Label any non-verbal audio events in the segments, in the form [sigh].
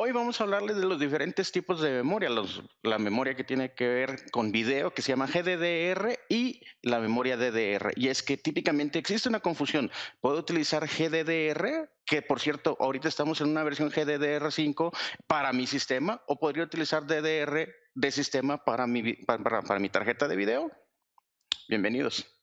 Hoy vamos a hablarles de los diferentes tipos de memoria, la memoria que tiene que ver con video, que se llama GDDR, y la memoria DDR. Y es que típicamente existe una confusión. Puedo utilizar GDDR, que por cierto, ahorita estamos en una versión GDDR5 para mi sistema, o podría utilizar DDR de sistema para mi, para mi tarjeta de video. Bienvenidos.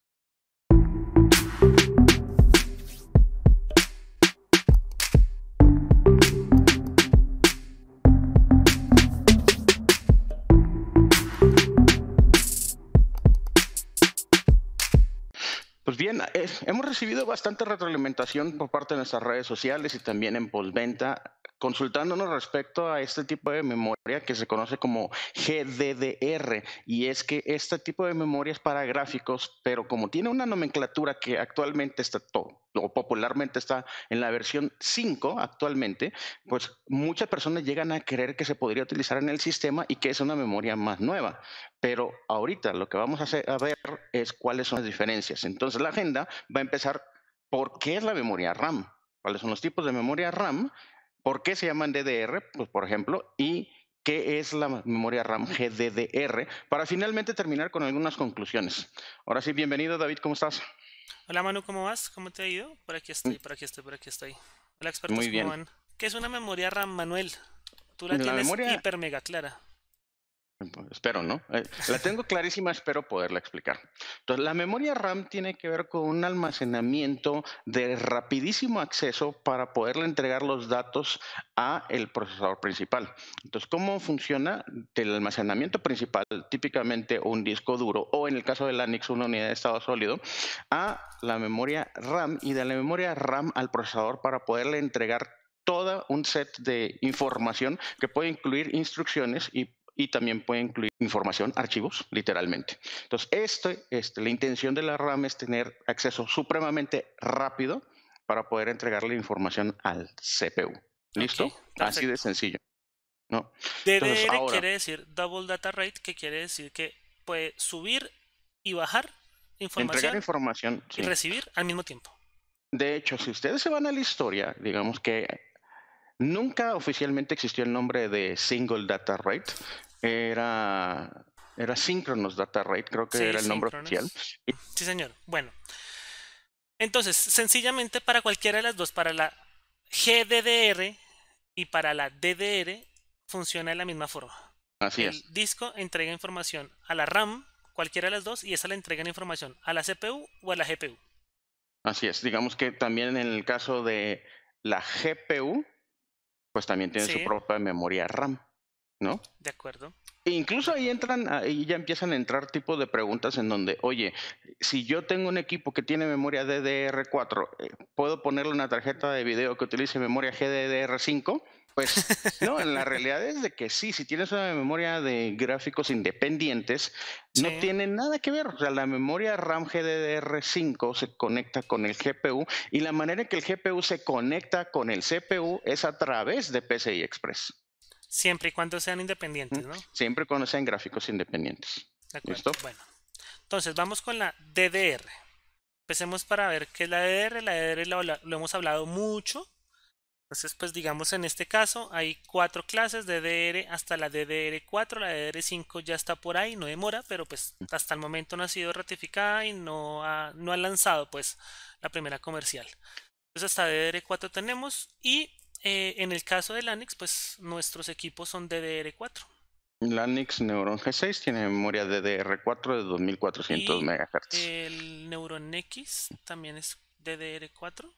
hemos recibido bastante retroalimentación por parte de nuestras redes sociales y también en postventa consultándonos respecto a este tipo de memoria que se conoce como GDDR y es que este tipo de memoria es para gráficos, pero como tiene una nomenclatura que actualmente está todo o popularmente está en la versión 5 actualmente, pues muchas personas llegan a creer que se podría utilizar en el sistema y que es una memoria más nueva. Pero ahorita lo que vamos a, a ver es cuáles son las diferencias. Entonces la agenda va a empezar por qué es la memoria RAM, cuáles son los tipos de memoria RAM ¿Por qué se llaman DDR? Pues, por ejemplo, y qué es la memoria RAM GDDR, para finalmente terminar con algunas conclusiones. Ahora sí, bienvenido David, ¿cómo estás? Hola Manu, ¿cómo vas? ¿Cómo te ha ido? Por aquí estoy, mm. por aquí estoy, por aquí estoy. Hola expertos, Muy bien. ¿Qué es una memoria RAM, Manuel? Tú la, tienes memoria... hiper mega clara. Espero, ¿no? Eh, la tengo clarísima, espero poderla explicar. Entonces, la memoria RAM tiene que ver con un almacenamiento de rapidísimo acceso para poderle entregar los datos a el procesador principal. Entonces, ¿cómo funciona del almacenamiento principal, típicamente un disco duro o en el caso de la NIX una unidad de estado sólido, a la memoria RAM y de la memoria RAM al procesador para poderle entregar todo un set de información que puede incluir instrucciones y y también puede incluir información, archivos, literalmente. Entonces, este, este, la intención de la RAM es tener acceso supremamente rápido para poder entregarle información al CPU. ¿Listo? Así de sencillo. ¿no? DDR quiere decir Double Data Rate, que quiere decir que puede subir y bajar información, entregar información y recibir al mismo tiempo. De hecho, si ustedes se van a la historia, digamos que Nunca oficialmente existió el nombre de Single Data Rate era, era Data Rate, creo que era el nombre oficial. Sí, señor. Bueno. Entonces, sencillamente para cualquiera de las dos, para la GDDR y para la DDR, funciona de la misma forma. Así el disco entrega información a la RAM, cualquiera de las dos, y esa le entrega información a la CPU o a la GPU. Así es. Digamos que también en el caso de la GPU, pues también tiene su propia memoria RAM. ¿no? De acuerdo. E incluso ahí entran, ahí ya empiezan a entrar tipo de preguntas en donde, oye, si yo tengo un equipo que tiene memoria DDR4, eh, ¿puedo ponerle una tarjeta de video que utilice memoria GDDR5? Pues [laughs] no, en la realidad es de que sí, si tienes una memoria de gráficos independientes, no tiene nada que ver. O sea, la memoria RAM GDDR5 se conecta con el GPU y la manera en que el GPU se conecta con el CPU es a través de PCI Express. Siempre y cuando sean independientes, mm, ¿no? Siempre y cuando sean gráficos independientes. ¿Listo? Bueno, entonces vamos con la DDR. Empecemos para ver qué es la DDR. La DDR lo, hemos hablado mucho. Entonces, pues digamos en este caso hay cuatro clases, DDR hasta la DDR4, la DDR5 ya está por ahí, no demora, pero pues mm. hasta el momento no ha sido ratificada y no ha, no ha lanzado pues la primera comercial. Entonces hasta DDR4 tenemos y eh, en el caso del Lanix, pues nuestros equipos son DDR4. Lanix Neuron G6 tiene memoria DDR4 de 2400 MHz. El Neuron X también es DDR4.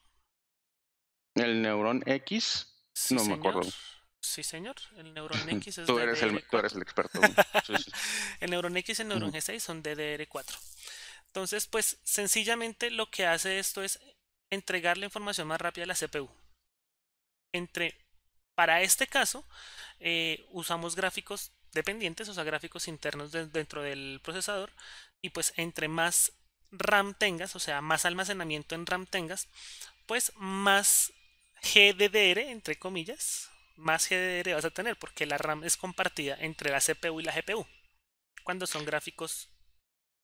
El Neuron X, no me acuerdo. Sí, señor. El Neuron [laughs] X es DDR4. tú eres el experto. [laughs] [laughs] el Neuron X y el Neuron G6 son DDR4. Entonces, pues sencillamente lo que hace esto es entregar la información más rápida a la CPU entre, para este caso, eh, usamos gráficos dependientes, o sea, gráficos internos dentro del procesador, y pues entre más RAM tengas, o sea, más almacenamiento en RAM tengas, pues más GDDR, entre comillas, más GDDR vas a tener, porque la RAM es compartida entre la CPU y la GPU, cuando son gráficos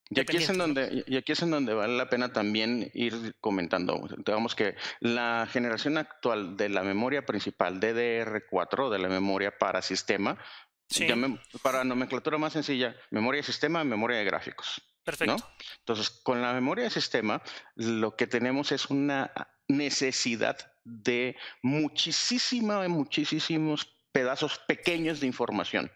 y aquí, es en donde, y aquí es en donde vale la pena también ir comentando. Digamos que la generación actual de la memoria principal DDR4, de la memoria para sistema, para nomenclatura más sencilla, memoria de sistema, memoria de gráficos. Perfecto. Entonces, con la memoria de sistema, lo que tenemos es una necesidad de muchísima, muchísimos pedazos pequeños de información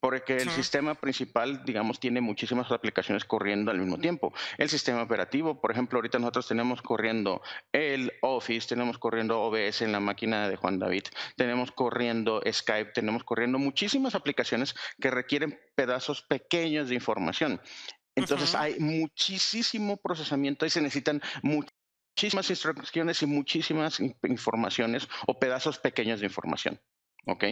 porque el sistema principal, digamos, tiene muchísimas aplicaciones corriendo al mismo tiempo. El sistema operativo, por ejemplo, ahorita nosotros tenemos corriendo el Office, tenemos corriendo OBS en la máquina de Juan David, tenemos corriendo Skype, tenemos corriendo muchísimas aplicaciones que requieren pedazos pequeños de información. Entonces hay muchísimo procesamiento y se necesitan muchísimas instrucciones y muchísimas informaciones o pedazos pequeños de información. ¿Ok?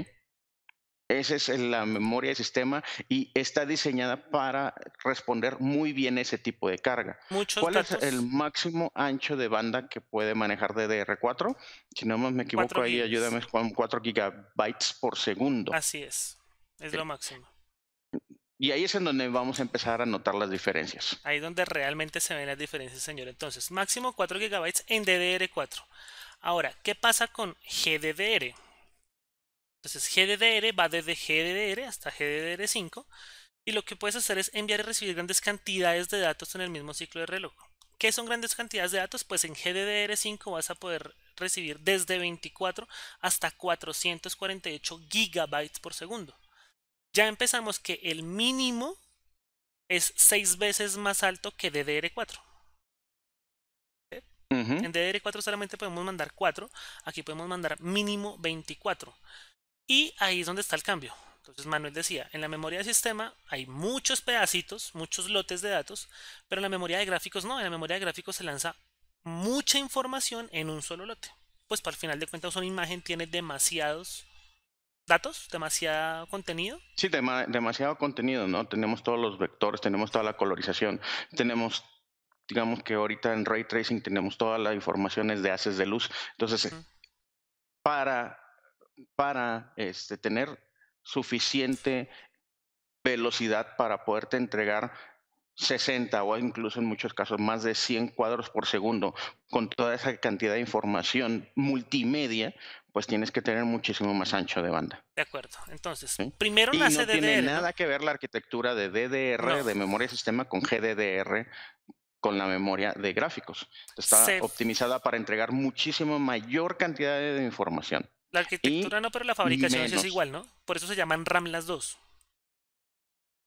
Esa es eh, la memoria de sistema y está diseñada para responder muy bien ese tipo de carga. ¿Cuál es el máximo ancho de banda que puede manejar DDR4? Si no me equivoco ahí, ayúdame con 4 GB por segundo. Así es, es eh, lo máximo. Y ahí es en donde vamos a empezar a notar las diferencias. Ahí es donde realmente se ven las diferencias, señor. Entonces, máximo 4 GB en DDR4. Ahora, ¿qué pasa con GDDR? Entonces GDDR va desde GDDR hasta GDDR5 y lo que puedes hacer es enviar y recibir grandes cantidades de datos en el mismo ciclo de reloj. ¿Qué son grandes cantidades de datos? Pues en GDDR5 vas a poder recibir desde 24 hasta 448 gigabytes por segundo. Ya empezamos que el mínimo es 6 veces más alto que DDR4. En DDR4 solamente podemos mandar 4, aquí podemos mandar mínimo 24. Y ahí es donde está el cambio. Entonces Manuel decía, en la memoria de sistema hay muchos pedacitos, muchos lotes de datos, pero en la memoria de gráficos no, en la memoria de gráficos se lanza mucha información en un solo lote. Pues para el final de cuentas una imagen tiene demasiados datos, demasiado contenido. Sí, demasiado contenido, ¿no? Tenemos todos los vectores, tenemos toda la colorización, tenemos digamos que ahorita en ray tracing tenemos todas las informaciones de haces de luz. Entonces, para para este, tener suficiente velocidad para poderte entregar 60 o incluso en muchos casos más de 100 cuadros por segundo, con toda esa cantidad de información multimedia, pues tienes que tener muchísimo más ancho de banda. De acuerdo. Entonces, primero la CDDR. no tiene nada que ver la arquitectura de DDR, de memoria de sistema, con GDDR, con la memoria de gráficos. Está optimizada para entregar muchísimo mayor cantidad de información. La arquitectura no, pero la fabricación es igual, ¿no? Por eso se llaman RAM las dos.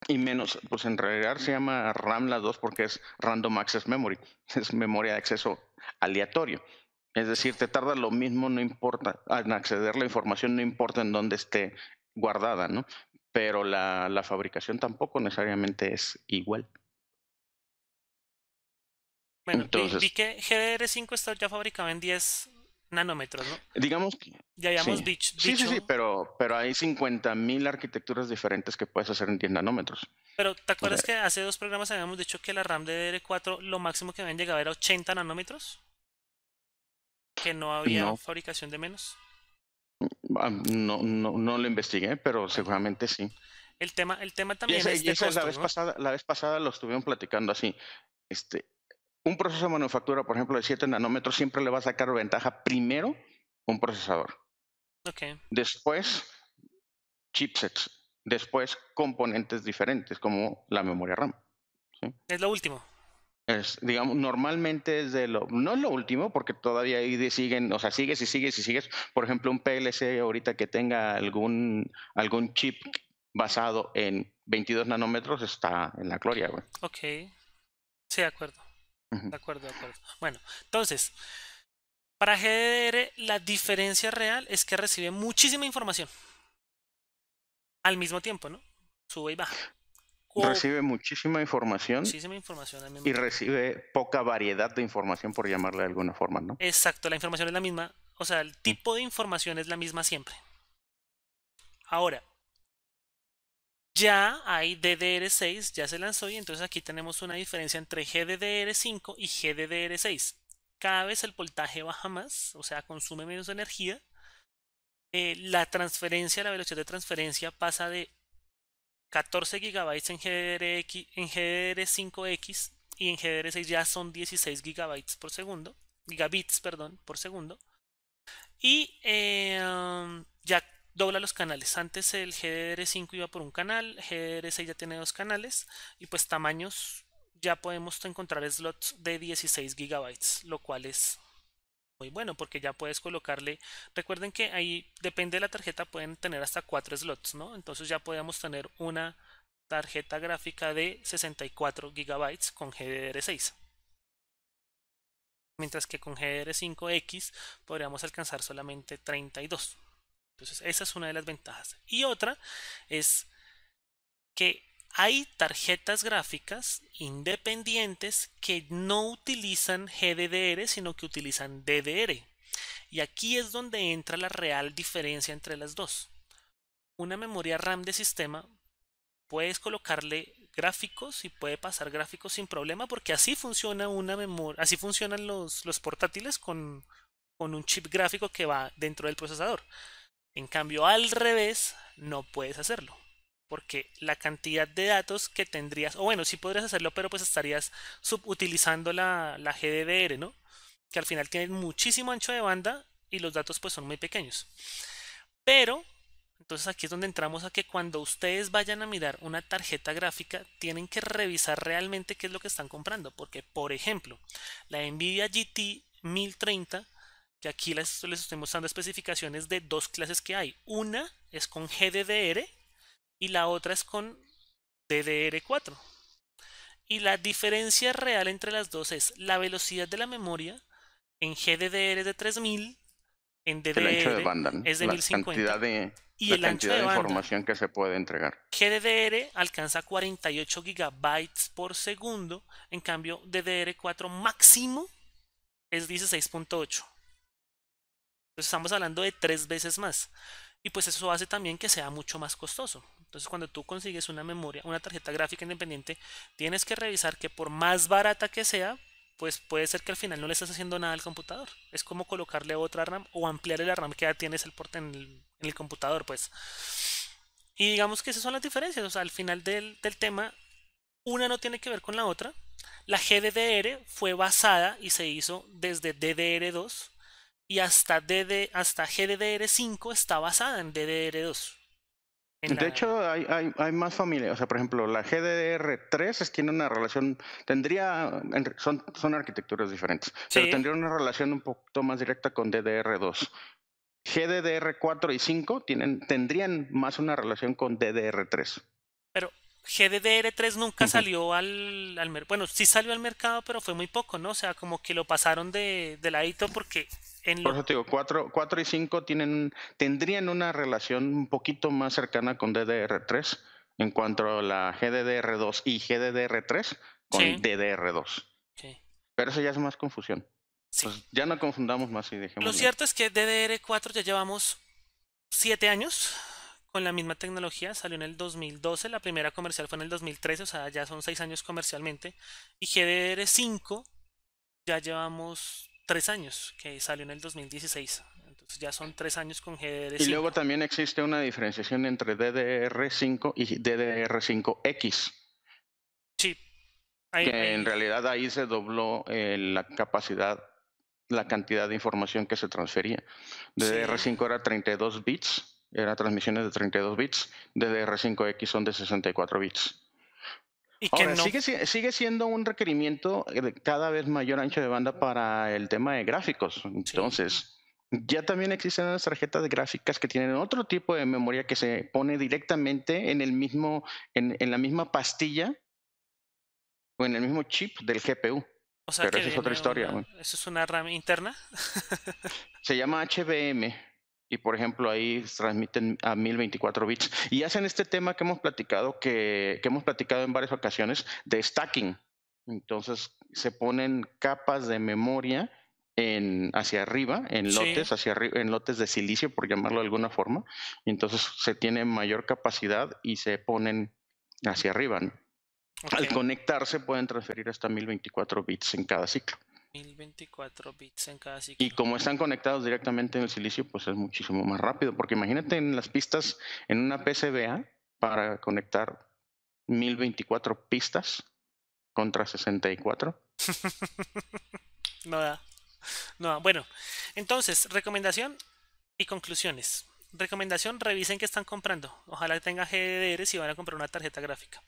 Y menos, pues en realidad se llama RAM las dos porque es Random Access Memory, [laughs] es memoria de acceso aleatorio. Es decir, te tarda lo mismo, no importa, en acceder la información no importa en dónde esté guardada, ¿no? Pero la, la fabricación tampoco necesariamente es igual. Bueno, Entonces, vi que GDR5 está ya fabricado en 10 nanómetros, ¿no? Digamos que. Ya habíamos dicho. Sí, sí, sí, pero, pero hay 50.000 arquitecturas diferentes que puedes hacer en 10 nanómetros. Pero, ¿te acuerdas que hace dos programas habíamos dicho que la RAM de r 4 lo máximo que habían llegado era 80 nanómetros? Que no había fabricación de menos. Ah, no, no, no lo investigué, pero seguramente sí. El tema, el tema también es la vez pasada, la vez pasada lo estuvieron platicando así. Este, un proceso de manufactura, por ejemplo, de 7 nanómetros, siempre le va a sacar ventaja primero un procesador. Después, chipsets. Después, componentes diferentes como la memoria RAM. Es lo último. Es, digamos, normalmente es de lo, no es lo último, porque todavía ahí siguen, o sea, sigues y sigues y sigues. Por ejemplo, un PLC ahorita que tenga algún, algún chip basado en 22 nanómetros está en la gloria, güey. Ok, sí, de acuerdo. De acuerdo, de acuerdo. Bueno, entonces, para GDR la diferencia real es que recibe muchísima información al mismo tiempo, ¿no? Sube y baja. Recibe muchísima información. Muchísima información al mismo Y recibe poca variedad de información, por llamarle de alguna forma, ¿no? Exacto, la información es la misma. O sea, el tipo de información es la misma siempre. Ahora, ya hay DDR6, ya se lanzó y entonces aquí tenemos una diferencia entre GDDR5 y GDDR6. Cada vez el voltaje baja más, o sea, consume menos energía. Eh, la transferencia, la velocidad de transferencia pasa de 14 GB en, en GDDR5X y en GDR6 ya son 16 GB por segundo, gigabits, perdón, por segundo. Y eh, ya dobla los canales. Antes el GDR5 iba por un canal, GDR6 ya tiene dos canales y pues tamaños ya podemos encontrar slots de 16 GB, lo cual es muy bueno porque ya puedes colocarle, recuerden que ahí depende de la tarjeta pueden tener hasta cuatro slots, ¿no? Entonces ya podemos tener una tarjeta gráfica de 64 GB con GDR6. Mientras que con GDR5X podríamos alcanzar solamente 32. Entonces, esa es una de las ventajas. Y otra es que hay tarjetas gráficas independientes que no utilizan GDDR, sino que utilizan DDR. Y aquí es donde entra la real diferencia entre las dos. Una memoria RAM de sistema puedes colocarle gráficos y puede pasar gráficos sin problema porque así funciona una memoria, así funcionan los, portátiles con un chip gráfico que va dentro del procesador. En cambio, al revés, no puedes hacerlo. Porque la cantidad de datos que tendrías, o bueno, sí podrías hacerlo, pero pues estarías subutilizando la, la GDDR, ¿no? Que al final tiene muchísimo ancho de banda y los datos pues son muy pequeños. Pero, entonces aquí es donde entramos a que cuando ustedes vayan a mirar una tarjeta gráfica, tienen que revisar realmente qué es lo que están comprando. Porque, por ejemplo, la Nvidia GT 1030 que aquí les, estoy mostrando especificaciones de dos clases que hay. Una es con GDDR y la otra es con DDR4. Y la diferencia real entre las dos es la velocidad de la memoria en GDDR de 3000, en DDR es de la 1050. y el ancho de, información que se puede entregar. GDDR alcanza 48 gigabytes por segundo, en cambio DDR4 máximo es 16.8. Entonces estamos hablando de tres veces más. Y pues eso hace también que sea mucho más costoso. Entonces cuando tú consigues una memoria, una tarjeta gráfica independiente, tienes que revisar que por más barata que sea, pues puede ser que al final no le estás haciendo nada al computador. Es como colocarle otra RAM o ampliar la RAM que ya tienes el porte en el, en el computador, pues. Y digamos que esas son las diferencias. O sea, al final del, del tema, una no tiene que ver con la otra. La GDDR fue basada y se hizo desde DDR2, y hasta, hasta GDDR5 está basada en DDR2. de hecho, hay, hay, más familias. O sea, por ejemplo, la GDDR3 tiene una relación, tendría, son, son arquitecturas diferentes, pero tendría una relación un poquito más directa con DDR2. GDDR4 y 5 tienen, tendrían más una relación con DDR3. Pero GDDR3 nunca salió al, mercado. Bueno, sí salió al mercado, pero fue muy poco, ¿no? O sea, como que lo pasaron de, de ladito porque. En lo... Por digo, 4, y 5 tienen, tendrían una relación un poquito más cercana con DDR3 en cuanto a la GDDR2 y GDDR3 con DDR2. Pero eso ya es más confusión. Pues, ya no confundamos más y dejemos. Lo cierto es que DDR4 ya llevamos 7 años con la misma tecnología, salió en el 2012, la primera comercial fue en el 2013, o sea, ya son seis años comercialmente, y GDR5 ya llevamos tres años, que salió en el 2016, entonces ya son tres años con GDR5. Y luego también existe una diferenciación entre DDR5 y DDR5X. Sí. que en realidad ahí se dobló eh, la capacidad la cantidad de información que se transfería. DDR5 era 32 bits eran transmisiones de 32 bits, DDR5X son de 64 bits. Y sigue, siendo un requerimiento eh, de cada vez mayor ancho de banda para el tema de gráficos. Entonces, ya también existen las tarjetas gráficas que tienen otro tipo de memoria que se pone directamente en, el mismo, en, la misma pastilla o en el mismo chip del GPU. Pero esa es otra historia. ¿Eso es una RAM interna? [laughs] se llama HBM y por ejemplo ahí transmiten a 1024 bits y hacen este tema que hemos platicado que, que, hemos platicado en varias ocasiones de stacking entonces se ponen capas de memoria en, hacia arriba en lotes hacia arriba en lotes de silicio por llamarlo de alguna forma y entonces se tiene mayor capacidad y se ponen hacia arriba al conectarse pueden transferir hasta 1024 bits en cada ciclo 1024 bits en cada ciclo. Y como están conectados directamente en el silicio, pues es muchísimo más rápido. Porque imagínate en las pistas, en una PCBA, para conectar 1024 pistas contra 64. [laughs] no da. No Bueno, entonces, recomendación y conclusiones. Recomendación, revisen que están comprando. Ojalá tenga GDDR si van a comprar una tarjeta gráfica.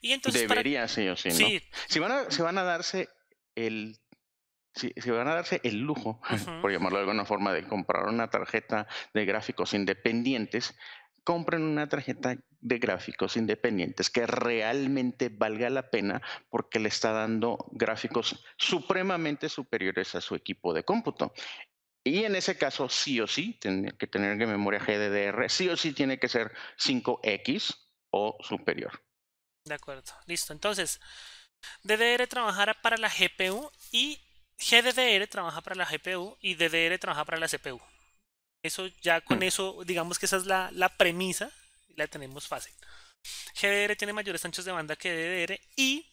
Y entonces Debería, sí o sí. Si, van si van a darse el si, van a darse el lujo, por llamarlo de alguna forma, de comprar una tarjeta de gráficos independientes, compren una tarjeta de gráficos independientes que realmente valga la pena porque le está dando gráficos supremamente superiores a su equipo de cómputo. Y en ese caso, sí o sí, tiene que tener que memoria GDDR, sí o sí tiene que ser 5X o superior. De acuerdo, listo. Entonces, DDR trabajará para la GPU y GDDR trabaja para la GPU y DDR trabaja para la CPU. Eso ya con mm. eso, digamos que esa es la, premisa, la tenemos fácil. GDR tiene mayores anchos de banda que DDR y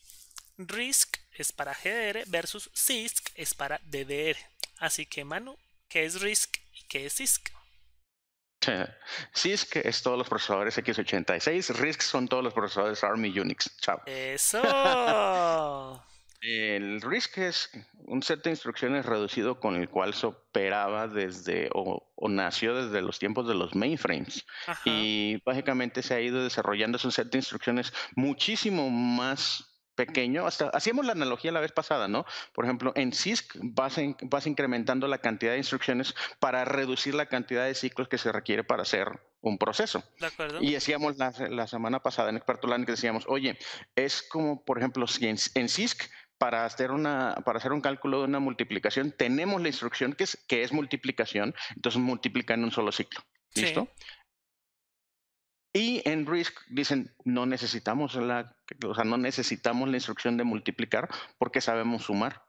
RISC es para GDR versus CISC es para DDR. Así que, mano, ¿qué es RISC y qué es CISC? CISC [laughs] es todos los procesadores X86, RISC son todos los procesadores ARM Unix. Chao. Eso. [laughs] El RISC es un set de instrucciones reducido con el cual se operaba desde o, nació desde los tiempos de los mainframes. Y básicamente se ha ido desarrollando. un set de instrucciones muchísimo más pequeño, hasta hacíamos la analogía la vez pasada, ¿no? Por ejemplo, en CISC vas, incrementando la cantidad de instrucciones para reducir la cantidad de ciclos que se requiere para hacer un proceso. Y decíamos la, semana pasada en Experto Land que decíamos, oye, es como, por ejemplo, si en, en CISC para hacer, una, para hacer un cálculo de una multiplicación, tenemos la instrucción que es, que es multiplicación, entonces multiplica en un solo ciclo. ¿Listo? Y en RISC dicen, no necesitamos la, o sea, no necesitamos la instrucción de multiplicar porque sabemos sumar.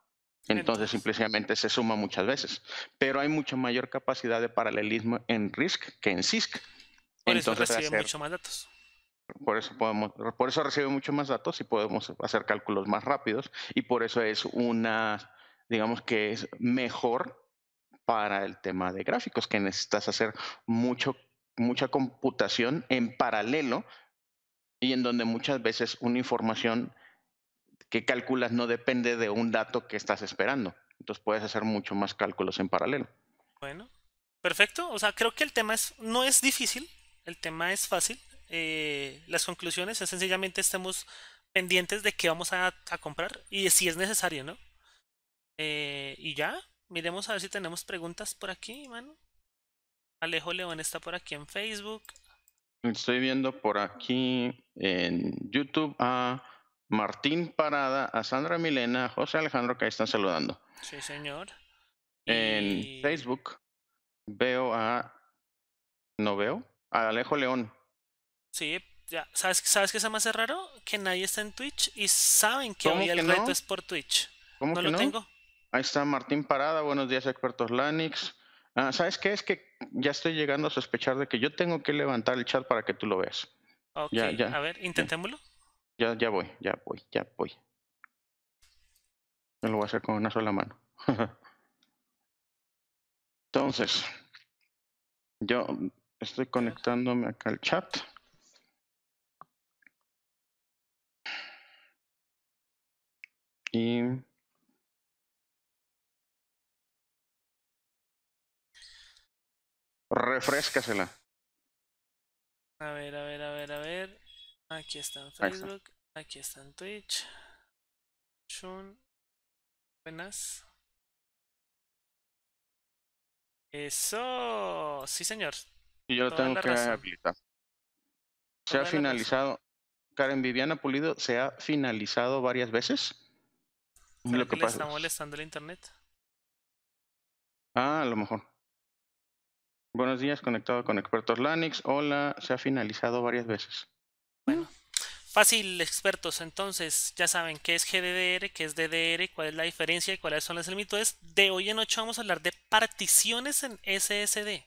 Entonces, simplemente se suma muchas veces. Pero hay mucha mayor capacidad de paralelismo en RISC que en CISC. Por Entonces, eso recibe mucho más datos. Por eso podemos, por eso recibe mucho más datos y podemos hacer cálculos más rápidos y por eso es una, digamos que es mejor para el tema de gráficos, que necesitas hacer mucho, mucha computación en paralelo y en donde muchas veces una información que calculas no depende de un dato que estás esperando. Entonces puedes hacer mucho más cálculos en paralelo. Bueno, perfecto. O sea, creo que el tema es, no es difícil, el tema es fácil. Eh, las conclusiones es sencillamente estemos pendientes de qué vamos a, comprar y si es necesario, ¿no? Eh, y ya, miremos a ver si tenemos preguntas por aquí, mano. Alejo León está por aquí en Facebook. Estoy viendo por aquí en YouTube a Martín Parada, a Sandra Milena, a José Alejandro que ahí están saludando. Sí, señor. En Facebook veo a... ¿No veo? A Alejo León. Sí, ya. ¿Sabes, ¿sabes qué es más raro? Que nadie está en Twitch y saben que hoy el reto es por Twitch. ¿Cómo no que lo tengo. Ahí está Martín Parada, buenos días expertos Lanix. Ah, ¿Sabes qué? Es que ya estoy llegando a sospechar de que yo tengo que levantar el chat para que tú lo veas. Ok, a ver, intentémoslo. Ya, ya voy, ya voy, ya voy. Yo lo voy a hacer con una sola mano. [laughs] Entonces, yo estoy conectándome acá al chat. Y refrescasela. A ver, a ver, a ver, a ver. Aquí está en Facebook, aquí está en Twitch. Shun. Buenas. Eso, sí señor. Y yo lo tengo que habilitar. Se ha finalizado, Karen Viviana Pulido se ha finalizado varias veces lo que, le está molestando el internet? Ah, a lo mejor. Buenos días, conectado con expertos Lanix. Hola, se ha finalizado varias veces. Bueno, fácil, expertos. Entonces, ya saben qué es GDDR, qué es DDR, cuál es la diferencia y cuáles son las límites. De hoy en noche vamos a hablar de particiones en SSD.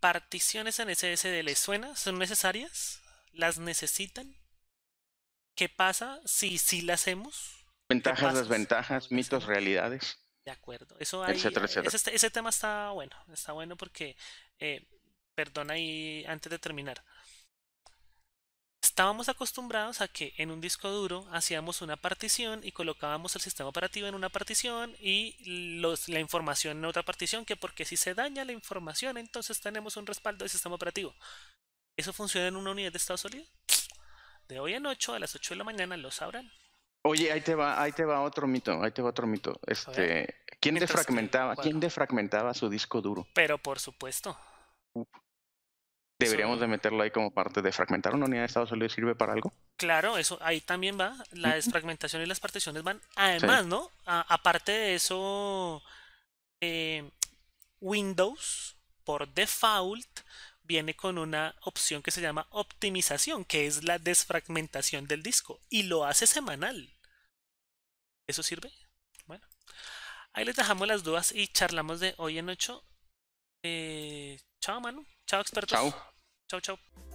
¿Particiones en SSD les suena? ¿Son necesarias? ¿Las necesitan? ¿Qué pasa si sí si la hacemos? Ventajas, desventajas, mitos, realidades. De acuerdo. Eso Ese, tema está bueno. Está bueno porque, eh, perdona ahí antes de terminar. Estábamos acostumbrados a que en un disco duro hacíamos una partición y colocábamos el sistema operativo en una partición y los, la información en otra partición, que porque si se daña la información, entonces tenemos un respaldo del sistema operativo. ¿Eso funciona en una unidad de estado sólido? de hoy en 8 a las 8 de la mañana lo sabrán. Oye, ahí te va, ahí te va otro mito, ahí te va otro mito. Este, ¿quién defragmentaba, quién su disco duro? Pero por supuesto. Deberíamos de meterlo ahí como parte de fragmentar una unidad de estado sólido sirve para algo. Claro, eso ahí también va. La desfragmentación y las particiones van. Además, ¿no? aparte de eso, eh, Windows por default viene con una opción que se llama optimización, que es la desfragmentación del disco y lo hace semanal. ¿Eso sirve? Bueno, ahí les dejamos las dudas y charlamos de hoy en ocho Eh, chao, mano. Chao, expertos. Chao. Chao, chao.